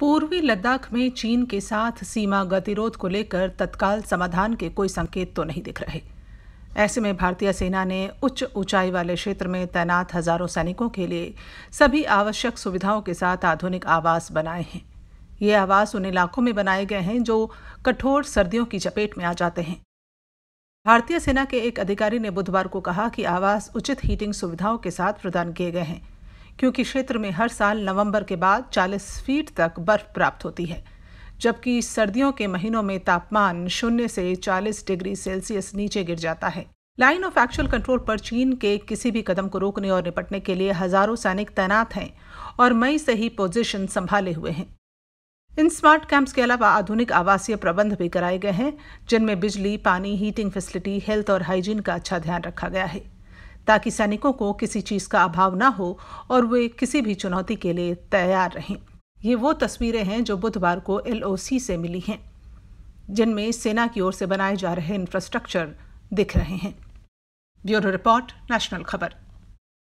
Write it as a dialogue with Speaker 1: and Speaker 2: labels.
Speaker 1: पूर्वी लद्दाख में चीन के साथ सीमा गतिरोध को लेकर तत्काल समाधान के कोई संकेत तो नहीं दिख रहे ऐसे में भारतीय सेना ने उच्च ऊंचाई वाले क्षेत्र में तैनात हजारों सैनिकों के लिए सभी आवश्यक सुविधाओं के साथ आधुनिक आवास बनाए हैं ये आवास उन इलाकों में बनाए गए हैं जो कठोर सर्दियों की चपेट में आ जाते हैं भारतीय सेना के एक अधिकारी ने बुधवार को कहा कि आवास उचित हीटिंग सुविधाओं के साथ प्रदान किए गए हैं क्योंकि क्षेत्र में हर साल नवंबर के बाद 40 फीट तक बर्फ प्राप्त होती है जबकि सर्दियों के महीनों में तापमान शून्य से 40 डिग्री सेल्सियस नीचे गिर जाता है लाइन ऑफ एक्चुअल कंट्रोल पर चीन के किसी भी कदम को रोकने और निपटने के लिए हजारों सैनिक तैनात हैं और मई से ही पोजीशन संभाले हुए हैं इन स्मार्ट कैंप्स के अलावा आधुनिक आवासीय प्रबंध भी कराए गए हैं जिनमें बिजली पानी हीटिंग फैसिलिटी हेल्थ और हाइजीन का अच्छा ध्यान रखा गया है ताकि सैनिकों को किसी चीज़ का अभाव ना हो और वे किसी भी चुनौती के लिए तैयार रहें ये वो तस्वीरें हैं जो बुधवार को एल से मिली हैं जिनमें सेना की ओर से बनाए जा रहे इंफ्रास्ट्रक्चर दिख रहे हैं ब्यूरो रिपोर्ट नेशनल खबर